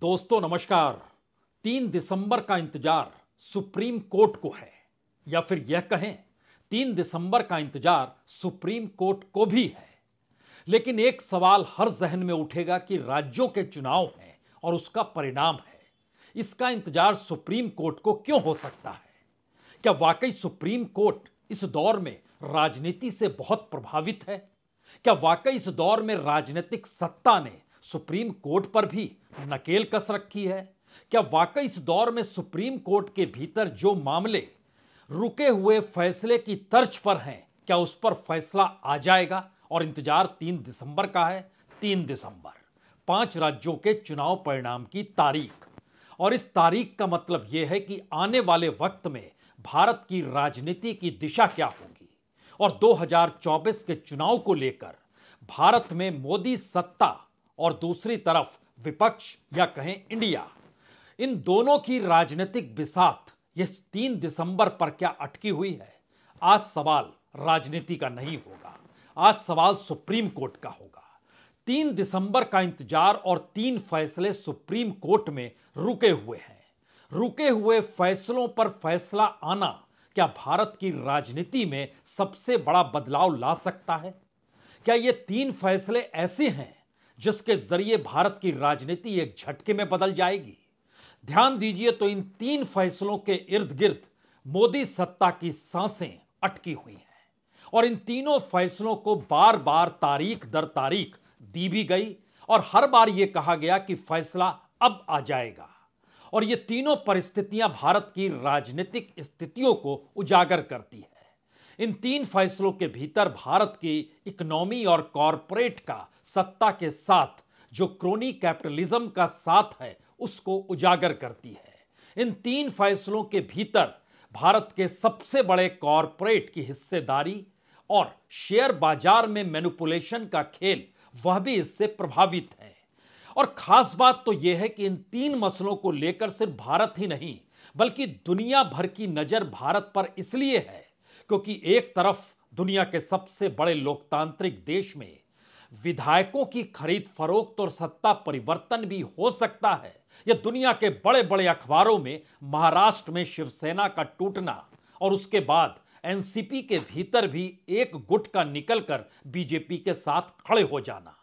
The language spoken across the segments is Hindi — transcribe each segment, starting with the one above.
दोस्तों नमस्कार तीन दिसंबर का इंतजार सुप्रीम कोर्ट को है या फिर यह कहें तीन दिसंबर का इंतजार सुप्रीम कोर्ट को भी है लेकिन एक सवाल हर जहन में उठेगा कि राज्यों के चुनाव हैं और उसका परिणाम है इसका इंतजार सुप्रीम कोर्ट को क्यों हो सकता है क्या वाकई सुप्रीम कोर्ट इस दौर में राजनीति से बहुत प्रभावित है क्या वाकई इस दौर में राजनीतिक सत्ता ने सुप्रीम कोर्ट पर भी नकेल कस रखी है क्या वाकई इस दौर में सुप्रीम कोर्ट के भीतर जो मामले रुके हुए फैसले की तर्ज पर हैं क्या उस पर फैसला आ जाएगा और इंतजार तीन दिसंबर का है तीन दिसंबर पांच राज्यों के चुनाव परिणाम की तारीख और इस तारीख का मतलब यह है कि आने वाले वक्त में भारत की राजनीति की दिशा क्या होगी और 2024 के चुनाव को लेकर भारत में मोदी सत्ता और दूसरी तरफ विपक्ष या कहें इंडिया इन दोनों की राजनीतिक बिसात यह तीन दिसंबर पर क्या अटकी हुई है आज सवाल राजनीति का नहीं होगा आज सवाल सुप्रीम कोर्ट का होगा तीन दिसंबर का इंतजार और तीन फैसले सुप्रीम कोर्ट में रुके हुए हैं रुके हुए फैसलों पर फैसला आना क्या भारत की राजनीति में सबसे बड़ा बदलाव ला सकता है क्या ये तीन फैसले ऐसे हैं जिसके जरिए भारत की राजनीति एक झटके में बदल जाएगी ध्यान दीजिए तो इन तीन फैसलों के इर्द गिर्द मोदी सत्ता की सांसें अटकी हुई हैं और इन तीनों फैसलों को बार बार तारीख दर तारीख दी भी गई और हर बार यह कहा गया कि फैसला अब आ जाएगा और ये तीनों परिस्थितियां भारत की राजनीतिक स्थितियों को उजागर करती है इन तीन फैसलों के भीतर भारत की इकोनॉमी और कॉरपोरेट का सत्ता के साथ जो क्रोनी कैपिटलिज्म का साथ है उसको उजागर करती है इन तीन फैसलों के भीतर भारत के सबसे बड़े कॉरपोरेट की हिस्सेदारी और शेयर बाजार में मैनुपुलेशन का खेल वह भी इससे प्रभावित है और खास बात तो यह है कि इन तीन मसलों को लेकर सिर्फ भारत ही नहीं बल्कि दुनिया भर की नजर भारत पर इसलिए है क्योंकि एक तरफ दुनिया के सबसे बड़े लोकतांत्रिक देश में विधायकों की खरीद फरोख्त और सत्ता परिवर्तन भी हो सकता है यह दुनिया के बड़े बड़े अखबारों में महाराष्ट्र में शिवसेना का टूटना और उसके बाद एनसीपी के भीतर भी एक गुट का निकलकर बीजेपी के साथ खड़े हो जाना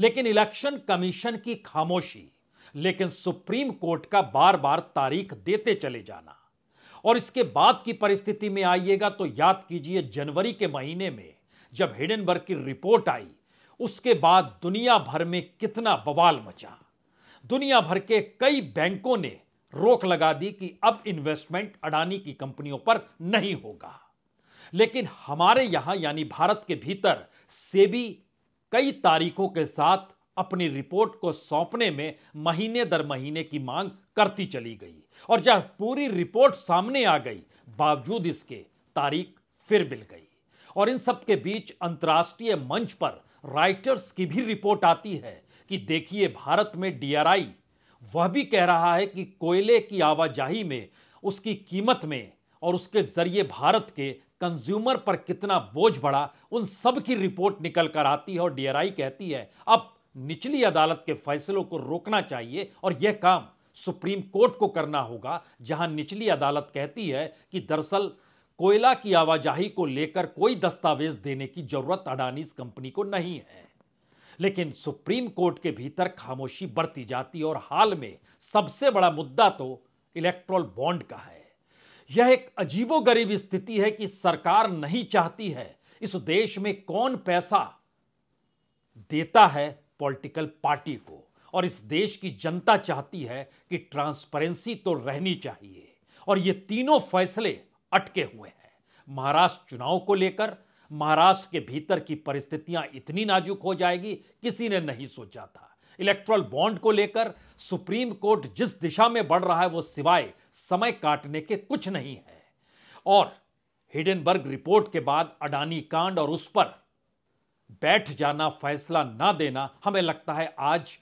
लेकिन इलेक्शन कमीशन की खामोशी लेकिन सुप्रीम कोर्ट का बार बार तारीख देते चले जाना और इसके बाद की परिस्थिति में आइएगा तो याद कीजिए जनवरी के महीने में जब हिडनबर्ग की रिपोर्ट आई उसके बाद दुनिया भर में कितना बवाल मचा दुनिया भर के कई बैंकों ने रोक लगा दी कि अब इन्वेस्टमेंट अडानी की कंपनियों पर नहीं होगा लेकिन हमारे यहां यानी भारत के भीतर सेबी कई तारीखों के साथ अपनी रिपोर्ट को सौंपने में महीने दर महीने की मांग करती चली गई और जब पूरी रिपोर्ट सामने आ गई बावजूद इसके तारीख फिर मिल गई और इन सब के बीच अंतर्राष्ट्रीय मंच पर राइटर्स की भी रिपोर्ट आती है कि देखिए भारत में डीआरआई वह भी कह रहा है कि कोयले की आवाजाही में उसकी कीमत में और उसके जरिए भारत के कंज्यूमर पर कितना बोझ बढ़ा उन सब की रिपोर्ट निकल कर आती है और डीआरआई कहती है अब निचली अदालत के फैसलों को रोकना चाहिए और यह काम सुप्रीम कोर्ट को करना होगा जहां निचली अदालत कहती है कि दरअसल कोयला की आवाजाही को लेकर कोई दस्तावेज देने की जरूरत अडानी कंपनी को नहीं है लेकिन सुप्रीम कोर्ट के भीतर खामोशी बढ़ती जाती और हाल में सबसे बड़ा मुद्दा तो इलेक्ट्रोल बॉन्ड का है यह एक अजीबोगरीब स्थिति है कि सरकार नहीं चाहती है इस देश में कौन पैसा देता है पॉलिटिकल पार्टी को और इस देश की जनता चाहती है कि ट्रांसपेरेंसी तो रहनी चाहिए और ये तीनों फैसले अटके हुए हैं महाराष्ट्र चुनाव को लेकर महाराष्ट्र के भीतर की परिस्थितियां इतनी नाजुक हो जाएगी किसी ने नहीं सोचा था इलेक्ट्रल बॉन्ड को लेकर सुप्रीम कोर्ट जिस दिशा में बढ़ रहा है वो सिवाय समय काटने के कुछ नहीं है और हिडनबर्ग रिपोर्ट के बाद अडानी कांड और उस पर बैठ जाना फैसला ना देना हमें लगता है आज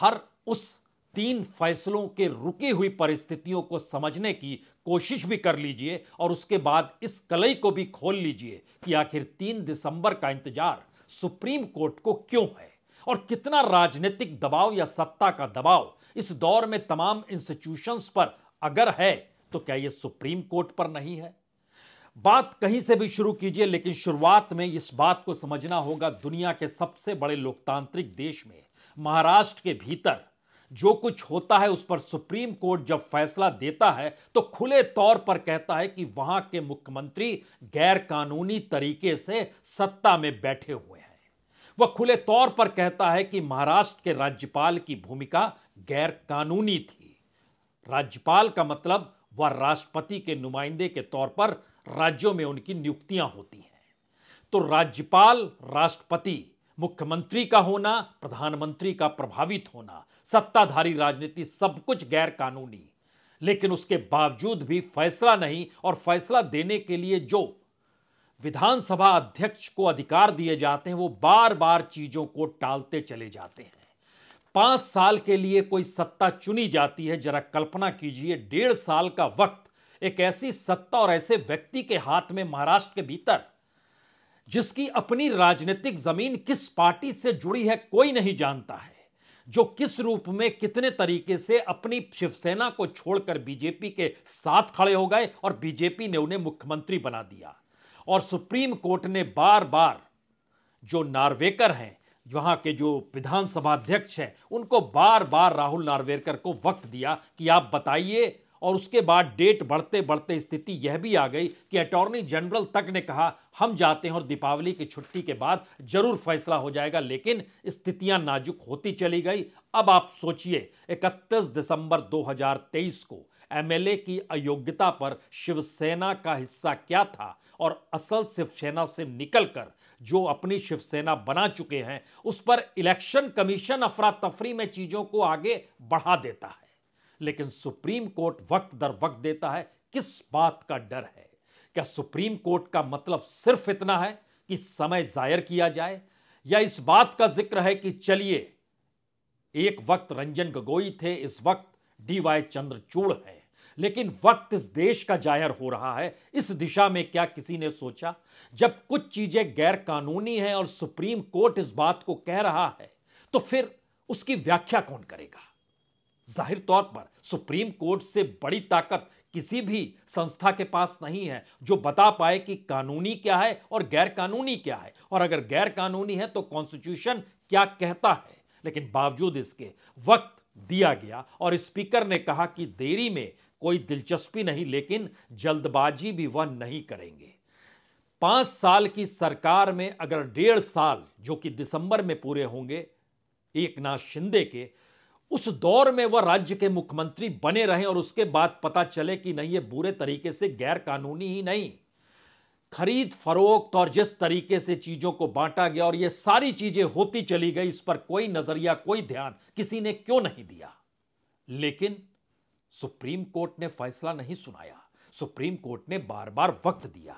हर उस तीन फैसलों के रुकी हुई परिस्थितियों को समझने की कोशिश भी कर लीजिए और उसके बाद इस कलई को भी खोल लीजिए कि आखिर तीन दिसंबर का इंतजार सुप्रीम कोर्ट को क्यों है और कितना राजनीतिक दबाव या सत्ता का दबाव इस दौर में तमाम इंस्टीट्यूशंस पर अगर है तो क्या यह सुप्रीम कोर्ट पर नहीं है बात कहीं से भी शुरू कीजिए लेकिन शुरुआत में इस बात को समझना होगा दुनिया के सबसे बड़े लोकतांत्रिक देश में महाराष्ट्र के भीतर जो कुछ होता है उस पर सुप्रीम कोर्ट जब फैसला देता है तो खुले तौर पर कहता है कि वहां के मुख्यमंत्री गैर कानूनी तरीके से सत्ता में बैठे हुए हैं वह खुले तौर पर कहता है कि महाराष्ट्र के राज्यपाल की भूमिका गैर कानूनी थी राज्यपाल का मतलब वह राष्ट्रपति के नुमाइंदे के तौर पर राज्यों में उनकी नियुक्तियां होती हैं तो राज्यपाल राष्ट्रपति मुख्यमंत्री का होना प्रधानमंत्री का प्रभावित होना सत्ताधारी राजनीति सब कुछ गैर कानूनी लेकिन उसके बावजूद भी फैसला नहीं और फैसला देने के लिए जो विधानसभा अध्यक्ष को अधिकार दिए जाते हैं वो बार बार चीजों को टालते चले जाते हैं पांच साल के लिए कोई सत्ता चुनी जाती है जरा कल्पना कीजिए डेढ़ साल का वक्त एक ऐसी सत्ता और ऐसे व्यक्ति के हाथ में महाराष्ट्र के भीतर जिसकी अपनी राजनीतिक जमीन किस पार्टी से जुड़ी है कोई नहीं जानता है जो किस रूप में कितने तरीके से अपनी शिवसेना को छोड़कर बीजेपी के साथ खड़े हो गए और बीजेपी ने उन्हें मुख्यमंत्री बना दिया और सुप्रीम कोर्ट ने बार बार जो नार्वेकर हैं यहां के जो विधानसभा अध्यक्ष हैं उनको बार बार राहुल नार्वेकर को वक्त दिया कि आप बताइए और उसके बाद डेट बढ़ते बढ़ते स्थिति यह भी आ गई कि अटॉर्नी जनरल तक ने कहा हम जाते हैं और दीपावली की छुट्टी के बाद जरूर फैसला हो जाएगा लेकिन स्थितियां नाजुक होती चली गई अब आप सोचिए 31 दिसंबर 2023 को एमएलए की अयोग्यता पर शिवसेना का हिस्सा क्या था और असल शिवसेना से निकलकर जो अपनी शिवसेना बना चुके हैं उस पर इलेक्शन कमीशन अफरा तफरी में चीजों को आगे बढ़ा देता है लेकिन सुप्रीम कोर्ट वक्त दर वक्त देता है किस बात का डर है क्या सुप्रीम कोर्ट का मतलब सिर्फ इतना है कि समय जायर किया जाए या इस बात का जिक्र है कि चलिए एक वक्त रंजन गगोई थे इस वक्त डी वाई चंद्रचूड़ है लेकिन वक्त इस देश का जाहिर हो रहा है इस दिशा में क्या किसी ने सोचा जब कुछ चीजें गैर कानूनी हैं और सुप्रीम कोर्ट इस बात को कह रहा है तो फिर उसकी व्याख्या कौन करेगा जाहिर तौर पर सुप्रीम कोर्ट से बड़ी ताकत किसी भी संस्था के पास नहीं है जो बता पाए कि कानूनी क्या है और गैर कानूनी क्या है और अगर गैर कानूनी है तो कॉन्स्टिट्यूशन क्या कहता है लेकिन बावजूद इसके वक्त दिया गया और स्पीकर ने कहा कि देरी में कोई दिलचस्पी नहीं लेकिन जल्दबाजी भी वह नहीं करेंगे पांच साल की सरकार में अगर डेढ़ साल जो कि दिसंबर में पूरे होंगे एक नाथ शिंदे के उस दौर में वह राज्य के मुख्यमंत्री बने रहे और उसके बाद पता चले कि नहीं ये बुरे तरीके से गैर कानूनी ही नहीं खरीद फरोख्त और जिस तरीके से चीजों को बांटा गया और ये सारी चीजें होती चली गई इस पर कोई नजरिया कोई ध्यान किसी ने क्यों नहीं दिया लेकिन सुप्रीम कोर्ट ने फैसला नहीं सुनाया सुप्रीम कोर्ट ने बार बार वक्त दिया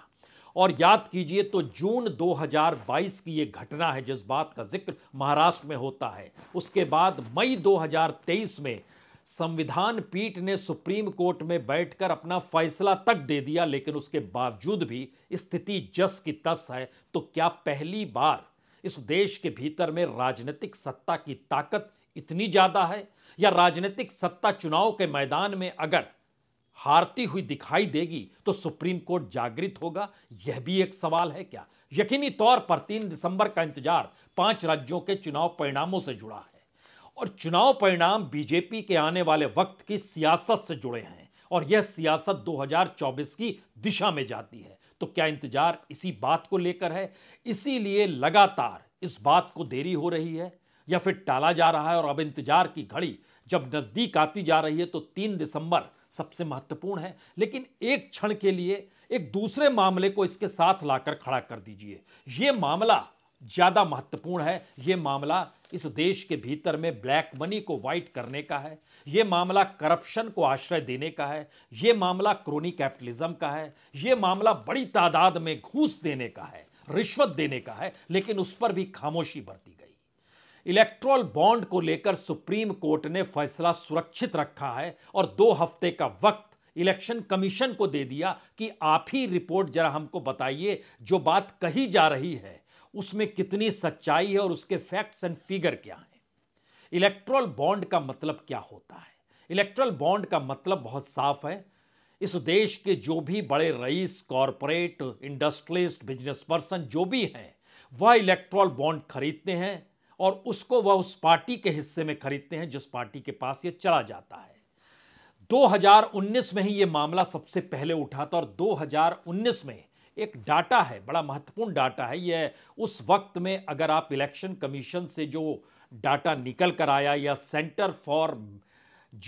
और याद कीजिए तो जून 2022 की ये घटना है जिस बात का जिक्र महाराष्ट्र में होता है उसके बाद मई 2023 में संविधान पीठ ने सुप्रीम कोर्ट में बैठकर अपना फैसला तक दे दिया लेकिन उसके बावजूद भी स्थिति जस की तस है तो क्या पहली बार इस देश के भीतर में राजनीतिक सत्ता की ताकत इतनी ज़्यादा है या राजनीतिक सत्ता चुनाव के मैदान में अगर हारती हुई दिखाई देगी तो सुप्रीम कोर्ट जागृत होगा यह भी एक सवाल है क्या यकीनी तौर पर तीन दिसंबर का इंतजार पांच राज्यों के चुनाव परिणामों से जुड़ा है और चुनाव परिणाम बीजेपी के आने वाले वक्त की सियासत से जुड़े हैं और यह सियासत 2024 की दिशा में जाती है तो क्या इंतजार इसी बात को लेकर है इसीलिए लगातार इस बात को देरी हो रही है या फिर टाला जा रहा है और अब इंतजार की घड़ी जब नजदीक आती जा रही है तो तीन दिसंबर सबसे महत्वपूर्ण है लेकिन एक क्षण के लिए एक दूसरे मामले को इसके साथ लाकर खड़ा कर दीजिए ये मामला ज़्यादा महत्वपूर्ण है ये मामला इस देश के भीतर में ब्लैक मनी को वाइट करने का है ये मामला करप्शन को आश्रय देने का है ये मामला क्रोनी कैपिटलिज्म का है ये मामला बड़ी तादाद में घूस देने का है रिश्वत देने का है लेकिन उस पर भी खामोशी बरती इलेक्ट्रॉल बॉन्ड को लेकर सुप्रीम कोर्ट ने फैसला सुरक्षित रखा है और दो हफ्ते का वक्त इलेक्शन कमीशन को दे दिया कि आप ही रिपोर्ट जरा हमको बताइए जो बात कही जा रही है उसमें कितनी सच्चाई है और उसके फैक्ट्स एंड फिगर क्या हैं इलेक्ट्रॉल बॉन्ड का मतलब क्या होता है इलेक्ट्रोल बॉन्ड का मतलब बहुत साफ है इस देश के जो भी बड़े रईस कॉरपोरेट इंडस्ट्रियलिस्ट बिजनेस पर्सन जो भी हैं वह इलेक्ट्रॉल बॉन्ड खरीदते हैं और उसको वह उस पार्टी के हिस्से में खरीदते हैं जिस पार्टी के पास ये चला जाता है 2019 में ही ये मामला सबसे पहले उठा था और 2019 में एक डाटा है बड़ा महत्वपूर्ण डाटा है यह उस वक्त में अगर आप इलेक्शन कमीशन से जो डाटा निकल कर आया या सेंटर फॉर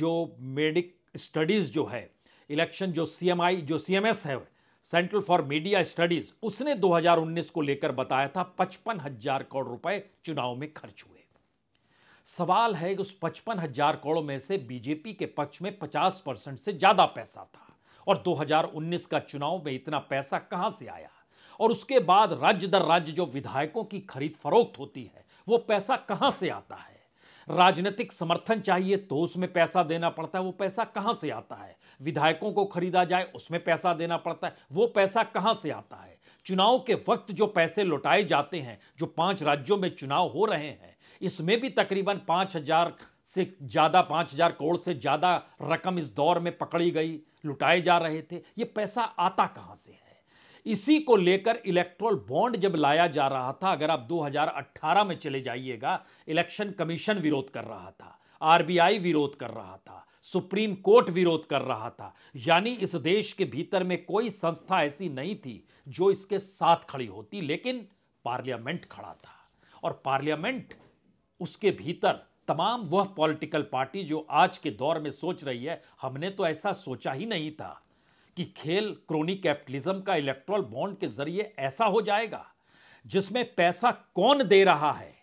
जो मेडिक स्टडीज़ जो है इलेक्शन जो सीएमआई जो सीएमएस है सेंट्रल फॉर मीडिया स्टडीज उसने 2019 को लेकर बताया था पचपन हजार करोड़ रुपए चुनाव में खर्च हुए सवाल है कि उस पचपन हजार करोड़ में से बीजेपी के पक्ष में 50 परसेंट से ज्यादा पैसा था और 2019 का चुनाव में इतना पैसा कहां से आया और उसके बाद राज्य दर राज्य जो विधायकों की खरीद फरोख्त होती है वो पैसा कहां से आता है राजनीतिक समर्थन चाहिए तो उसमें पैसा देना पड़ता है वो पैसा कहाँ से आता है विधायकों को खरीदा जाए उसमें पैसा देना पड़ता है वो पैसा कहाँ से आता है चुनाव के वक्त जो पैसे लौटाए जाते हैं जो पांच राज्यों में चुनाव हो रहे हैं इसमें भी तकरीबन पाँच हजार से ज़्यादा पाँच हजार करोड़ से ज़्यादा रकम इस दौर में पकड़ी गई लुटाए जा रहे थे ये पैसा आता कहाँ से है इसी को लेकर इलेक्ट्रोल बॉन्ड जब लाया जा रहा था अगर आप 2018 में चले जाइएगा इलेक्शन कमीशन विरोध कर रहा था आरबीआई विरोध कर रहा था सुप्रीम कोर्ट विरोध कर रहा था यानी इस देश के भीतर में कोई संस्था ऐसी नहीं थी जो इसके साथ खड़ी होती लेकिन पार्लियामेंट खड़ा था और पार्लियामेंट उसके भीतर तमाम वह पॉलिटिकल पार्टी जो आज के दौर में सोच रही है हमने तो ऐसा सोचा ही नहीं था कि खेल क्रोनी कैपिटलिज्म का इलेक्ट्रोल बॉन्ड के जरिए ऐसा हो जाएगा जिसमें पैसा कौन दे रहा है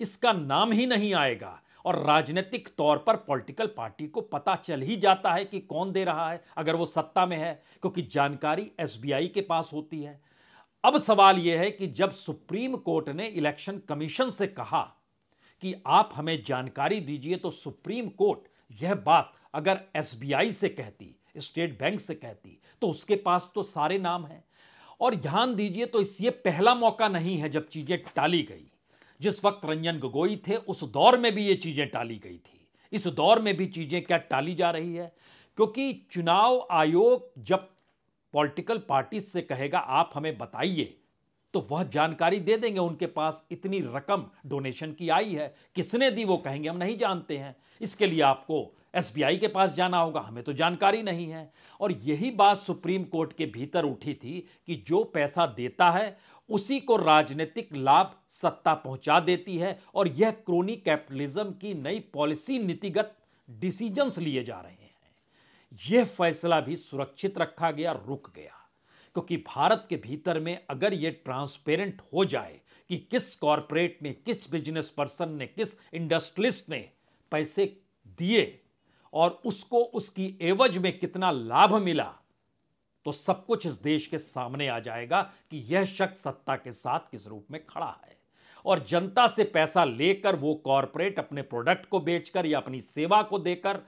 इसका नाम ही नहीं आएगा और राजनीतिक तौर पर पॉलिटिकल पार्टी को पता चल ही जाता है कि कौन दे रहा है अगर वो सत्ता में है क्योंकि जानकारी एसबीआई के पास होती है अब सवाल यह है कि जब सुप्रीम कोर्ट ने इलेक्शन कमीशन से कहा कि आप हमें जानकारी दीजिए तो सुप्रीम कोर्ट यह बात अगर एसबीआई से कहती स्टेट बैंक से कहती तो उसके पास तो सारे नाम हैं और ध्यान दीजिए तो इस ये पहला मौका नहीं है जब चीजें टाली गई जिस वक्त रंजन गोगोई थे उस दौर में भी ये चीजें टाली गई थी इस दौर में भी चीजें क्या टाली जा रही है क्योंकि चुनाव आयोग जब पॉलिटिकल पार्टी से कहेगा आप हमें बताइए तो वह जानकारी दे देंगे उनके पास इतनी रकम डोनेशन की आई है किसने दी वो कहेंगे हम नहीं जानते हैं इसके लिए आपको एसबीआई के पास जाना होगा हमें तो जानकारी नहीं है और यही बात सुप्रीम कोर्ट के भीतर उठी थी कि जो पैसा देता है उसी को राजनीतिक लाभ सत्ता पहुंचा देती है और यह क्रोनी कैपिटलिज्म की नई पॉलिसी नीतिगत डिसीजंस लिए जा रहे हैं यह फैसला भी सुरक्षित रखा गया रुक गया क्योंकि भारत के भीतर में अगर यह ट्रांसपेरेंट हो जाए कि किस कॉरपोरेट ने किस बिजनेस पर्सन ने किस इंडस्ट्रियलिस्ट ने पैसे दिए और उसको उसकी एवज में कितना लाभ मिला तो सब कुछ इस देश के सामने आ जाएगा कि यह शख्स सत्ता के साथ किस रूप में खड़ा है और जनता से पैसा लेकर वो कॉरपोरेट अपने प्रोडक्ट को बेचकर या अपनी सेवा को देकर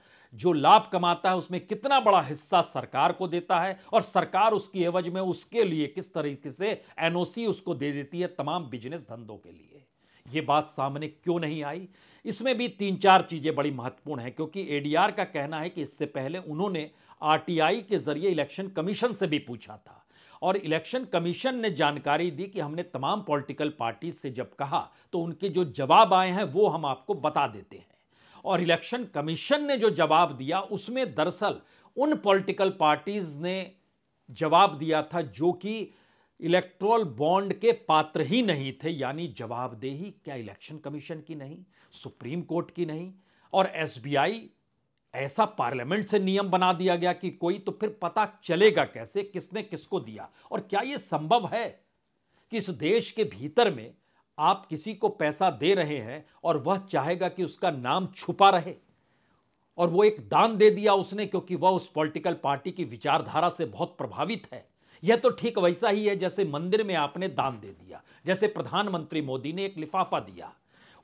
जो लाभ कमाता है उसमें कितना बड़ा हिस्सा सरकार को देता है और सरकार उसकी एवज में उसके लिए किस तरीके से एनओसी उसको दे देती है तमाम बिजनेस धंधों के लिए ये बात सामने क्यों नहीं आई इसमें भी तीन चार चीज़ें बड़ी महत्वपूर्ण हैं क्योंकि एडीआर का कहना है कि इससे पहले उन्होंने आरटीआई के जरिए इलेक्शन कमीशन से भी पूछा था और इलेक्शन कमीशन ने जानकारी दी कि हमने तमाम पॉलिटिकल पार्टी से जब कहा तो उनके जो जवाब आए हैं वो हम आपको बता देते हैं और इलेक्शन कमीशन ने जो जवाब दिया उसमें दरअसल उन पॉलिटिकल पार्टीज ने जवाब दिया था जो कि इलेक्ट्रोल बॉन्ड के पात्र ही नहीं थे यानी जवाबदेही क्या इलेक्शन कमीशन की नहीं सुप्रीम कोर्ट की नहीं और एसबीआई ऐसा पार्लियामेंट से नियम बना दिया गया कि कोई तो फिर पता चलेगा कैसे किसने किसको दिया और क्या यह संभव है कि इस देश के भीतर में आप किसी को पैसा दे रहे हैं और वह चाहेगा कि उसका नाम छुपा रहे और वो एक दान दे दिया उसने क्योंकि वह उस पॉलिटिकल पार्टी की विचारधारा से बहुत प्रभावित है यह तो ठीक वैसा ही है जैसे मंदिर में आपने दान दे दिया जैसे प्रधानमंत्री मोदी ने एक लिफाफा दिया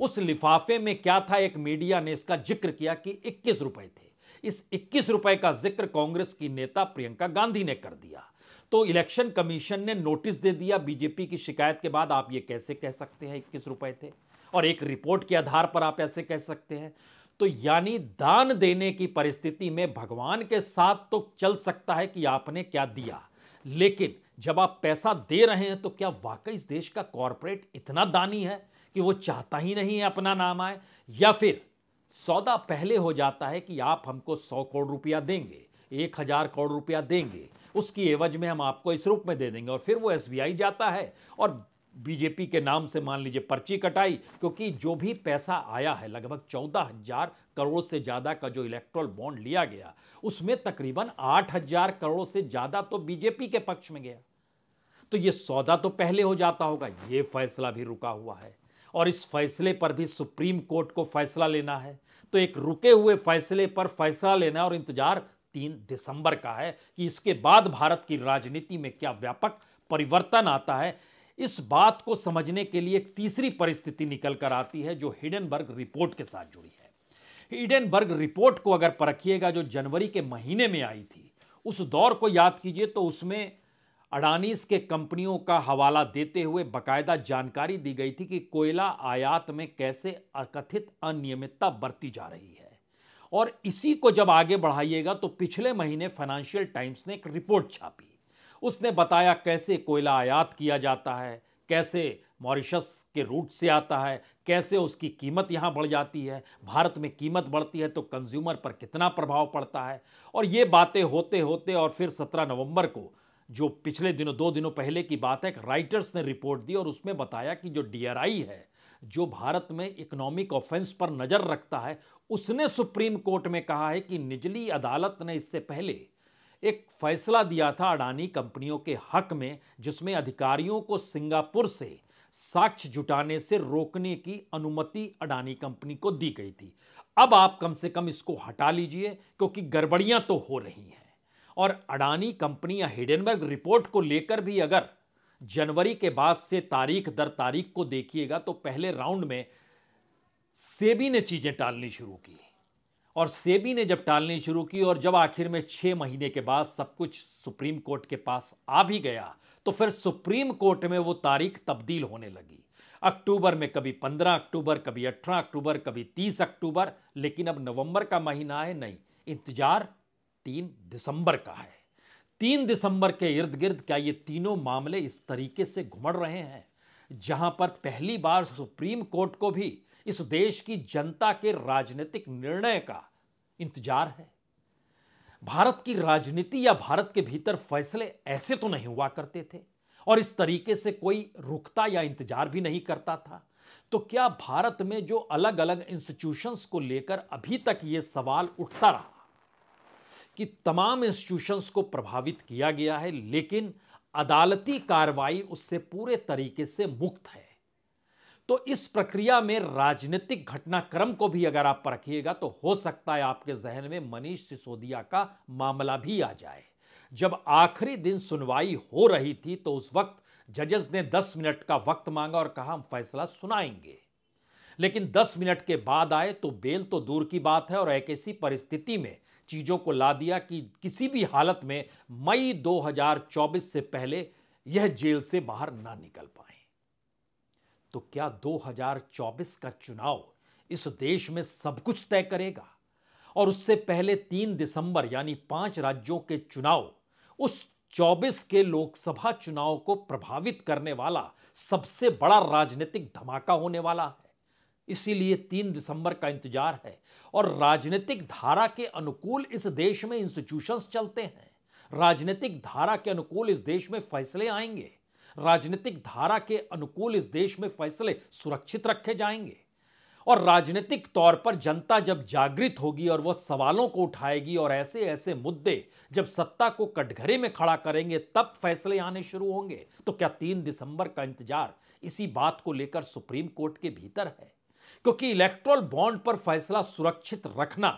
उस लिफाफे में क्या था एक मीडिया ने इसका जिक्र किया कि इक्कीस रुपए थे इस इक्कीस रुपए का जिक्र कांग्रेस की नेता प्रियंका गांधी ने कर दिया तो इलेक्शन कमीशन ने नोटिस दे दिया बीजेपी की शिकायत के बाद आप ये कैसे कह सकते हैं इक्कीस रुपए थे और एक रिपोर्ट के आधार पर आप ऐसे कह सकते हैं तो यानी दान देने की परिस्थिति में भगवान के साथ तो चल सकता है कि आपने क्या दिया लेकिन जब आप पैसा दे रहे हैं तो क्या वाकई इस देश का कॉरपोरेट इतना दानी है कि वो चाहता ही नहीं है अपना नाम आए या फिर सौदा पहले हो जाता है कि आप हमको सौ करोड़ रुपया देंगे एक हजार करोड़ रुपया देंगे उसकी एवज में हम आपको इस रूप में दे देंगे और फिर वो एसबीआई जाता है और बीजेपी के नाम से मान लीजिए पर्ची कटाई क्योंकि जो भी पैसा आया है लगभग चौदह हजार करोड़ से ज़्यादा का जो इलेक्ट्रोल बॉन्ड लिया गया उसमें तकरीबन आठ हजार करोड़ से ज़्यादा तो बीजेपी के पक्ष में गया तो यह सौदा तो पहले हो जाता होगा ये फैसला भी रुका हुआ है और इस फैसले पर भी सुप्रीम कोर्ट को फैसला लेना है तो एक रुके हुए फैसले पर फैसला लेना और इंतजार तीन दिसंबर का है कि इसके बाद भारत की राजनीति में क्या व्यापक परिवर्तन आता है इस बात को समझने के लिए एक तीसरी परिस्थिति निकल कर आती है जो हिडनबर्ग रिपोर्ट के साथ जुड़ी है हिडनबर्ग रिपोर्ट को अगर परखिएगा जो जनवरी के महीने में आई थी उस दौर को याद कीजिए तो उसमें अडानीस के कंपनियों का हवाला देते हुए बकायदा जानकारी दी गई थी कि कोयला आयात में कैसे अकथित अनियमितता बरती जा रही है और इसी को जब आगे बढ़ाइएगा तो पिछले महीने फाइनेंशियल टाइम्स ने एक रिपोर्ट छापी उसने बताया कैसे कोयला आयात किया जाता है कैसे मॉरिशस के रूट से आता है कैसे उसकी कीमत यहाँ बढ़ जाती है भारत में कीमत बढ़ती है तो कंज्यूमर पर कितना प्रभाव पड़ता है और ये बातें होते होते और फिर 17 नवंबर को जो पिछले दिनों दो दिनों पहले की बात है राइटर्स ने रिपोर्ट दी और उसमें बताया कि जो डीआरआई है जो भारत में इकोनॉमिक ऑफेंस पर नज़र रखता है उसने सुप्रीम कोर्ट में कहा है कि निचली अदालत ने इससे पहले एक फैसला दिया था अडानी कंपनियों के हक में जिसमें अधिकारियों को सिंगापुर से साक्ष्य जुटाने से रोकने की अनुमति अडानी कंपनी को दी गई थी अब आप कम से कम इसको हटा लीजिए क्योंकि गड़बड़ियां तो हो रही हैं और अडानी कंपनी या हिडनबर्ग रिपोर्ट को लेकर भी अगर जनवरी के बाद से तारीख दर तारीख को देखिएगा तो पहले राउंड में सेबी ने चीजें टालनी शुरू की और सेबी ने जब टालनी शुरू की और जब आखिर में छह महीने के बाद सब कुछ सुप्रीम कोर्ट के पास आ भी गया तो फिर सुप्रीम कोर्ट में वो तारीख तब्दील होने लगी अक्टूबर में कभी 15 अक्टूबर कभी 18 अक्टूबर कभी 30 अक्टूबर लेकिन अब नवंबर का महीना है नहीं इंतजार 3 दिसंबर का है 3 दिसंबर के इर्द गिर्द क्या ये तीनों मामले इस तरीके से घुमड़ रहे हैं जहां पर पहली बार सुप्रीम कोर्ट को भी इस देश की जनता के राजनीतिक निर्णय का इंतजार है भारत की राजनीति या भारत के भीतर फैसले ऐसे तो नहीं हुआ करते थे और इस तरीके से कोई रुकता या इंतजार भी नहीं करता था तो क्या भारत में जो अलग अलग इंस्टीट्यूशंस को लेकर अभी तक ये सवाल उठता रहा कि तमाम इंस्टीट्यूशंस को प्रभावित किया गया है लेकिन अदालती कार्रवाई उससे पूरे तरीके से मुक्त है तो इस प्रक्रिया में राजनीतिक घटनाक्रम को भी अगर आप परखिएगा तो हो सकता है आपके जहन में मनीष सिसोदिया का मामला भी आ जाए जब आखिरी दिन सुनवाई हो रही थी तो उस वक्त जजेस ने 10 मिनट का वक्त मांगा और कहा हम फैसला सुनाएंगे लेकिन 10 मिनट के बाद आए तो बेल तो दूर की बात है और एक ऐसी परिस्थिति में चीजों को ला दिया कि किसी भी हालत में मई 2024 से पहले यह जेल से बाहर ना निकल पाए तो क्या 2024 का चुनाव इस देश में सब कुछ तय करेगा और उससे पहले 3 दिसंबर यानी पांच राज्यों के चुनाव उस 24 के लोकसभा चुनाव को प्रभावित करने वाला सबसे बड़ा राजनीतिक धमाका होने वाला है इसीलिए 3 दिसंबर का इंतजार है और राजनीतिक धारा के अनुकूल इस देश में इंस्टीट्यूशंस चलते हैं राजनीतिक धारा के अनुकूल इस देश में फैसले आएंगे राजनीतिक धारा के अनुकूल इस देश में फैसले सुरक्षित रखे जाएंगे और राजनीतिक तौर पर जनता जब जागृत होगी और वह सवालों को उठाएगी और ऐसे ऐसे मुद्दे जब सत्ता को कटघरे में खड़ा करेंगे तब फैसले आने शुरू होंगे तो क्या तीन दिसंबर का इंतजार इसी बात को लेकर सुप्रीम कोर्ट के भीतर है क्योंकि इलेक्ट्रल बॉन्ड पर फैसला सुरक्षित रखना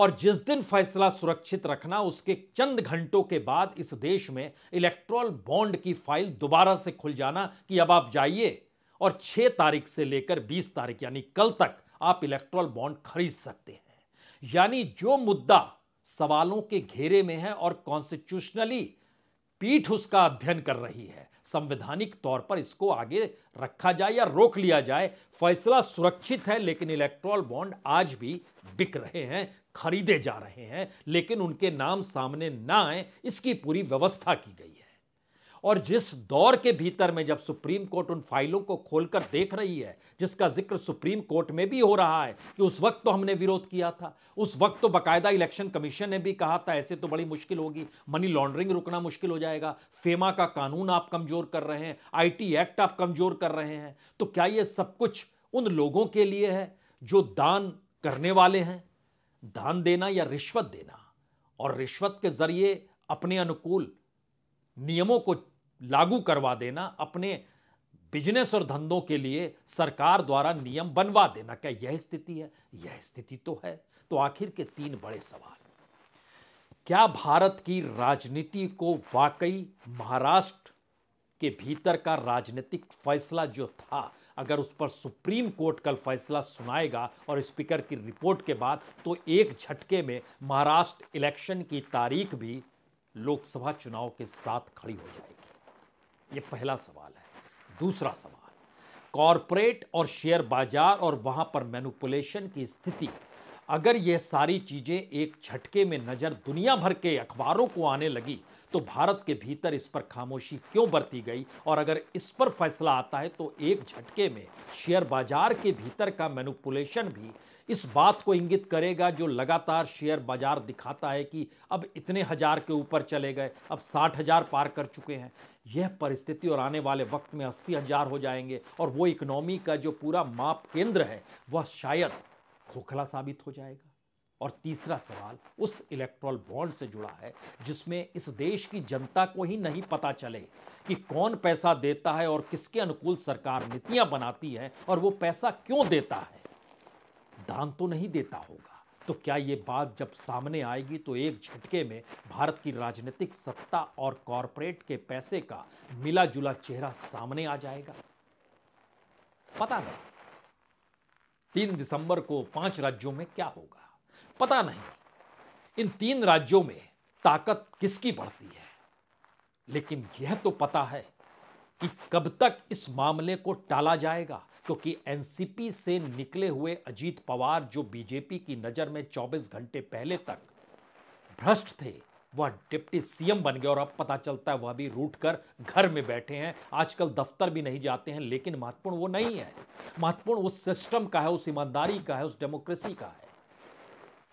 और जिस दिन फैसला सुरक्षित रखना उसके चंद घंटों के बाद इस देश में इलेक्ट्रॉल बॉन्ड की फाइल दोबारा से खुल जाना कि अब आप जाइए और 6 तारीख से लेकर 20 तारीख यानी कल तक आप इलेक्ट्रॉल बॉन्ड खरीद सकते हैं यानी जो मुद्दा सवालों के घेरे में है और कॉन्स्टिट्यूशनली पीठ उसका अध्ययन कर रही है संवैधानिक तौर पर इसको आगे रखा जाए या रोक लिया जाए फैसला सुरक्षित है लेकिन इलेक्ट्रॉल बॉन्ड आज भी बिक रहे हैं खरीदे जा रहे हैं लेकिन उनके नाम सामने ना आए इसकी पूरी व्यवस्था की गई है और जिस दौर के भीतर में जब सुप्रीम कोर्ट उन फाइलों को खोलकर देख रही है जिसका जिक्र सुप्रीम कोर्ट में भी हो रहा है कि उस वक्त तो हमने विरोध किया था उस वक्त तो बाकायदा इलेक्शन कमीशन ने भी कहा था ऐसे तो बड़ी मुश्किल होगी मनी लॉन्ड्रिंग रुकना मुश्किल हो जाएगा फेमा का कानून आप कमजोर कर रहे हैं आई एक्ट आप कमजोर कर रहे हैं तो क्या ये सब कुछ उन लोगों के लिए है जो दान करने वाले हैं दान देना या रिश्वत देना और रिश्वत के जरिए अपने अनुकूल नियमों को लागू करवा देना अपने बिजनेस और धंधों के लिए सरकार द्वारा नियम बनवा देना क्या यह स्थिति है यह स्थिति तो है तो आखिर के तीन बड़े सवाल क्या भारत की राजनीति को वाकई महाराष्ट्र के भीतर का राजनीतिक फैसला जो था अगर उस पर सुप्रीम कोर्ट कल फैसला सुनाएगा और स्पीकर की रिपोर्ट के बाद तो एक झटके में महाराष्ट्र इलेक्शन की तारीख भी लोकसभा चुनाव के साथ खड़ी हो जाएगी ये पहला सवाल है दूसरा सवाल कॉरपोरेट और शेयर बाजार और वहां पर मैनुपुलेशन की स्थिति अगर यह सारी चीजें एक झटके में नजर दुनिया भर के अखबारों को आने लगी तो भारत के भीतर इस पर खामोशी क्यों बरती गई और अगर इस पर फैसला आता है तो एक झटके में शेयर बाजार के भीतर का मैनुपुलेशन भी इस बात को इंगित करेगा जो लगातार शेयर बाजार दिखाता है कि अब इतने हजार के ऊपर चले गए अब साठ हजार पार कर चुके हैं यह परिस्थिति और आने वाले वक्त में अस्सी हजार हो जाएंगे और वो इकोनॉमी का जो पूरा माप केंद्र है वह शायद खोखला साबित हो जाएगा और तीसरा सवाल उस इलेक्ट्रॉल बॉन्ड से जुड़ा है जिसमें इस देश की जनता को ही नहीं पता चले कि कौन पैसा देता है और किसके अनुकूल सरकार नीतियां बनाती है और वो पैसा क्यों देता है दान तो नहीं देता होगा तो क्या ये बात जब सामने आएगी तो एक झटके में भारत की राजनीतिक सत्ता और कॉरपोरेट के पैसे का मिला जुला चेहरा सामने आ जाएगा पता नहीं तीन दिसंबर को पांच राज्यों में क्या होगा पता नहीं इन तीन राज्यों में ताकत किसकी बढ़ती है लेकिन यह तो पता है कि कब तक इस मामले को टाला जाएगा क्योंकि एनसीपी से निकले हुए अजीत पवार जो बीजेपी की नज़र में 24 घंटे पहले तक भ्रष्ट थे वह डिप्टी सीएम बन गए और अब पता चलता है वह भी रूट कर घर में बैठे हैं आजकल दफ्तर भी नहीं जाते हैं लेकिन महत्वपूर्ण वो नहीं है महत्वपूर्ण उस सिस्टम का है उस ईमानदारी का है उस डेमोक्रेसी का है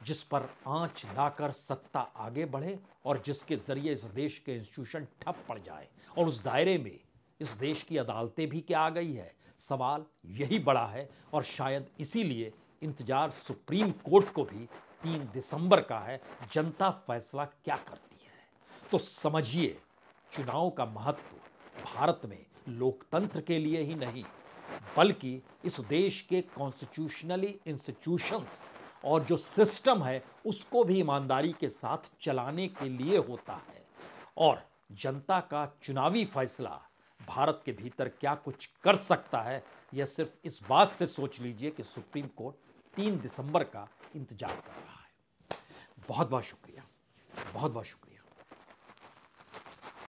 जिस पर आंच लाकर सत्ता आगे बढ़े और जिसके जरिए इस देश के इंस्टीट्यूशन ठप पड़ जाए और उस दायरे में इस देश की अदालतें भी क्या आ गई है सवाल यही बड़ा है और शायद इसीलिए इंतजार सुप्रीम कोर्ट को भी तीन दिसंबर का है जनता फैसला क्या करती है तो समझिए चुनाव का महत्व भारत में लोकतंत्र के लिए ही नहीं बल्कि इस देश के कॉन्स्टिट्यूशनली इंस्टीट्यूशंस और जो सिस्टम है उसको भी ईमानदारी के साथ चलाने के लिए होता है और जनता का चुनावी फैसला भारत के भीतर क्या कुछ कर सकता है यह सिर्फ इस बात से सोच लीजिए कि सुप्रीम कोर्ट तीन दिसंबर का इंतजार कर रहा है बहुत बहुत शुक्रिया बहुत बहुत शुक्रिया